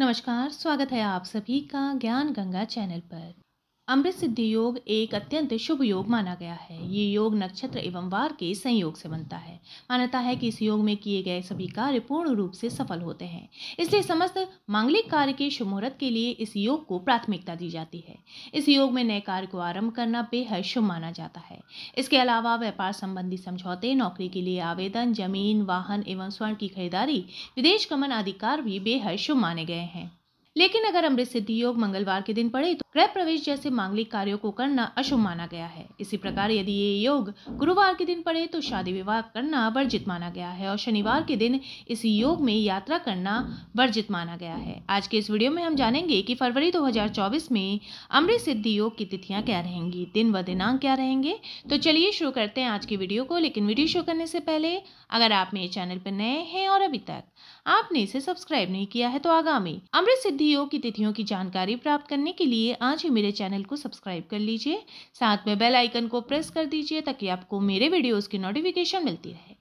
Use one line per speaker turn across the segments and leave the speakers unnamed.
नमस्कार स्वागत है आप सभी का ज्ञान गंगा चैनल पर अमृत सिद्धि योग एक अत्यंत शुभ योग माना गया है ये योग नक्षत्र एवं वार के संयोग से बनता है मान्यता है कि इस योग में किए गए सभी कार्य पूर्ण रूप से सफल होते हैं इसलिए समस्त मांगलिक कार्य के शुभ मुहूर्त के लिए इस योग को प्राथमिकता दी जाती है इस योग में नए कार्य को आरंभ करना बेहद शुभ माना जाता है इसके अलावा व्यापार संबंधी समझौते नौकरी के लिए आवेदन जमीन वाहन एवं स्वर्ण की खरीदारी विदेश गमन आदि कार्य भी बेहद शुभ माने गए हैं लेकिन अगर अमृत सिद्धि योग मंगलवार के दिन पड़े तो गृह प्रवेश जैसे मांगलिक कार्यों को करना अशुभ माना गया है इसी प्रकार यदि ये योग गुरुवार के दिन पड़े तो शादी विवाह करना वर्जित माना गया है और शनिवार के दिन इस योग में यात्रा करना वर्जित माना गया है आज के इस वीडियो में हम जानेंगे कि फरवरी 2024 में अमृत सिद्धि योग की तिथियां क्या रहेंगी दिन व दिनांक क्या रहेंगे तो चलिए शुरू करते हैं आज की वीडियो को लेकिन वीडियो शुरू करने से पहले अगर आप मेरे चैनल पर नए हैं और अभी तक आपने इसे सब्सक्राइब नहीं किया है तो आगामी अमृत सिद्धि योग की तिथियों की जानकारी प्राप्त करने के लिए आज ही मेरे चैनल को सब्सक्राइब कर लीजिए साथ में बेल आइकन को प्रेस कर दीजिए ताकि आपको मेरे वीडियोस की नोटिफिकेशन मिलती रहे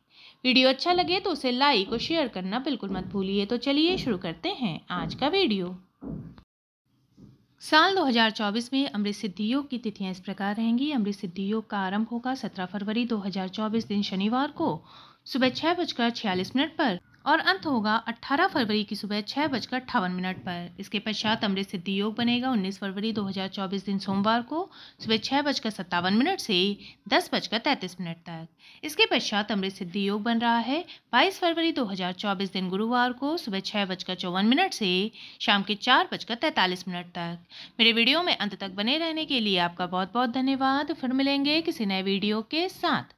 वीडियो अच्छा लगे तो उसे लाइक और शेयर करना बिल्कुल मत भूलिए तो चलिए शुरू करते हैं आज का वीडियो साल 2024 में अमृत सिद्धि योग की तिथियां इस प्रकार रहेंगी अमृत सिद्धि योग का आरंभ होगा 17 फरवरी 2024 दिन शनिवार को सुबह छह बजकर छियालीस मिनट पर और अंत होगा 18 फरवरी की सुबह छः बजकर अट्ठावन मिनट पर इसके पश्चात अमृत सिद्धि योग बनेगा 19 फरवरी 2024 दिन सोमवार को सुबह छः बजकर सत्तावन मिनट से दस बजकर तैंतीस मिनट तक इसके पश्चात अमृत सिद्धि योग बन रहा है 22 फरवरी 2024 दिन गुरुवार को सुबह छः बजकर चौवन मिनट से शाम के चार बजकर तैंतालीस मिनट तक मेरे वीडियो में अंत तक बने रहने के लिए आपका बहुत बहुत धन्यवाद फिर मिलेंगे किसी नए वीडियो के साथ